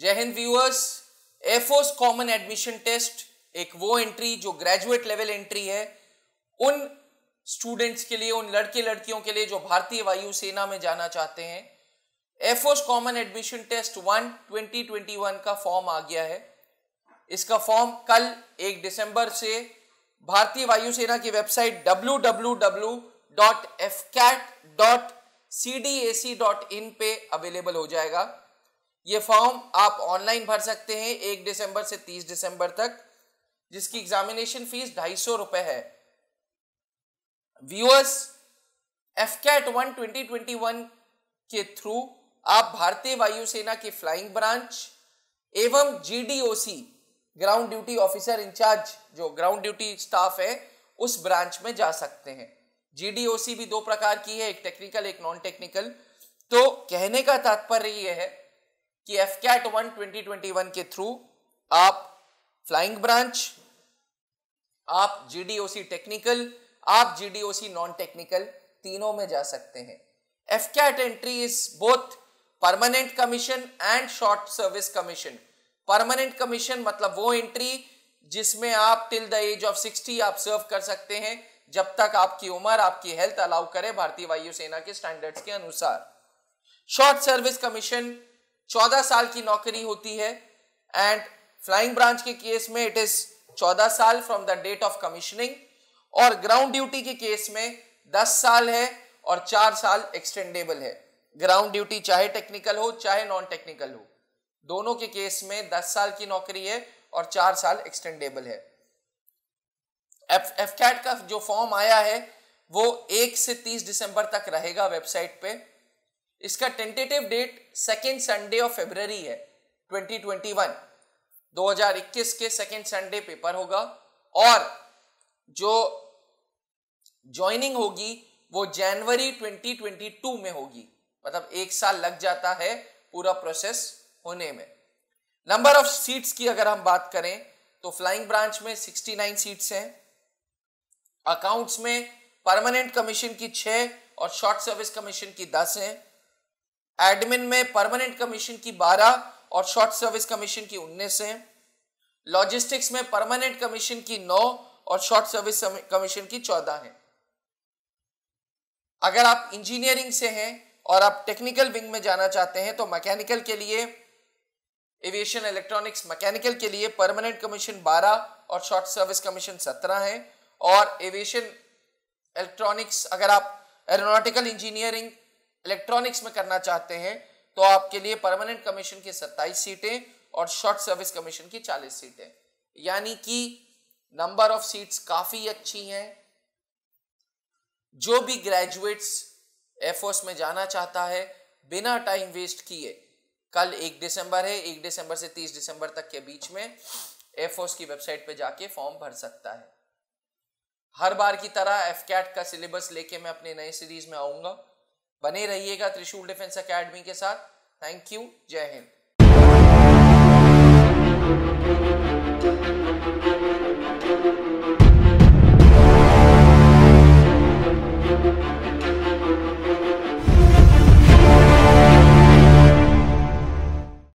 जय हिंद व्यूअर्स एफओस कॉमन एडमिशन टेस्ट एक वो एंट्री जो ग्रेजुएट लेवल एंट्री है उन स्टूडेंट्स के लिए उन लड़के लड़कियों के लिए जो भारतीय वायु सेना में जाना चाहते हैं एफोस common admission test one twenty twenty one का फॉर्म आ गया है इसका फॉर्म कल एक दिसंबर से भारतीय वायुसेना की website W W W dot AFCAT C D A C dot in पे अवेलेबल हो जाएगा ये फॉर्म आप ऑनलाइन भर सकते हैं एक दिसंबर से तीस दिसंबर तक जिसकी एग्जामिनेशन फीस ढाई सौ रुपए है viewers AFCAT one twenty twenty one के थ्रू आप भारतीय वायुसेना के फ्लाइंग ब्रांच एवं GDOC ground duty officer incharge जो ग्राउंड ड्यूटी स्टाफ है उस ब्रांच में जा सकते हैं जीडीओसी भी दो प्रकार की है एक टेक्निकल एक नॉन टेक्निकल तो कहने का तात्पर्य यह है कि AFCAT one twenty twenty one के थ्रू आप फ्लाइंग ब्रांच आप जीडीओसी टेक्निकल आप जीडीओसी नॉन टेक्निकल तीनों में जा सकते हैं AFCAT entry is both permanent commission and short service commission permanent commission मतलब वो एंट्री जिसमें आप till the age of sixty आप सर्व कर सकते हैं जब तक आपकी उम्र आपकी हेल्थ अलाउ करे भारतीय वायुसेना के स्टैंडर्ड्स के अनुसार शॉर्ट सर्विस कमीशन चौदह साल की नौकरी होती है एंड फ्लाइंग ब्रांच के केस में इट इज चौदह साल from the date of commissioning और ग्राउंड ड्यूटी के केस में दस साल है और चार साल एक्सटेंडेबल है ग्राउंड ड्यूटी चाहे टेक्निकल हो चाहे नॉन टेक्निकल हो दोनों के केस में दस साल की नौकरी है और चार साल एक्सटेंडेबल है एफ एफ कैट का जो फॉर्म आया है वो एक से तीस दिसंबर तक रहेगा वेबसाइट पे इसका tentative date second Sunday of February है 2021 2021 के सेकेंड संडे पेपर होगा और जो ज्वाइनिंग होगी वो जनवरी 2022 में होगी मतलब एक साल लग जाता है पूरा प्रोसेस होने में नंबर ऑफ सीट्स की अगर हम बात करें तो फ्लाइंग ब्रांच में 69 सीट्स हैं अकाउंट्स में परमानेंट कमीशन की छह और शॉर्ट सर्विस कमीशन की दस हैं एडमिन में परमानेंट कमीशन की 12 और शॉर्ट सर्विस कमीशन की 19 है लॉजिस्टिक्स में परमानेंट कमीशन की 9 और शॉर्ट सर्विस कमीशन की 14 है अगर आप इंजीनियरिंग से हैं और आप टेक्निकल विंग में जाना चाहते हैं तो मैकेनिकल के लिए एविएशन इलेक्ट्रॉनिक्स मैकेनिकल के लिए परमानेंट कमीशन 12 और शॉर्ट सर्विस कमीशन 17 है और एविएशन इलेक्ट्रॉनिक्स अगर आप एरोनॉटिकल इंजीनियरिंग इलेक्ट्रॉनिक्स में करना चाहते हैं तो आपके लिए परमानेंट कमीशन की सत्ताईस सीटें और शॉर्ट सर्विस कमीशन की चालीस सीटें यानी कि नंबर ऑफ सीट्स काफी अच्छी हैं जो भी ग्रेजुएट्स एयरफोर्स में जाना चाहता है बिना टाइम वेस्ट किए कल एक दिसंबर है एक दिसंबर से तीस दिसंबर तक के बीच में एयरफोर्स की वेबसाइट पर जाके फॉर्म भर सकता है हर बार की तरह एफ का सिलेबस लेके मैं अपने नए सीरीज में आऊंगा बने रहिएगा त्रिशूल डिफेंस अकेडमी के साथ थैंक यू जय हिंद